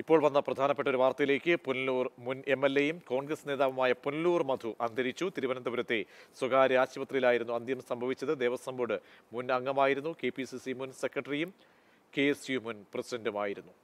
ഇപ്പോൾ വന്ന പ്രധാനപ്പെട്ട ഒരു വാർത്തയിലേക്ക് പുനലൂർ മുൻ എം എൽ എയും കോൺഗ്രസ് നേതാവുമായ പുനലൂർ മധു അന്തരിച്ചു തിരുവനന്തപുരത്തെ സ്വകാര്യ ആശുപത്രിയിലായിരുന്നു അന്ത്യം സംഭവിച്ചത് ദേവസ്വം ബോർഡ് മുൻ അംഗമായിരുന്നു കെ മുൻ സെക്രട്ടറിയും കെ മുൻ പ്രസിഡന്റുമായിരുന്നു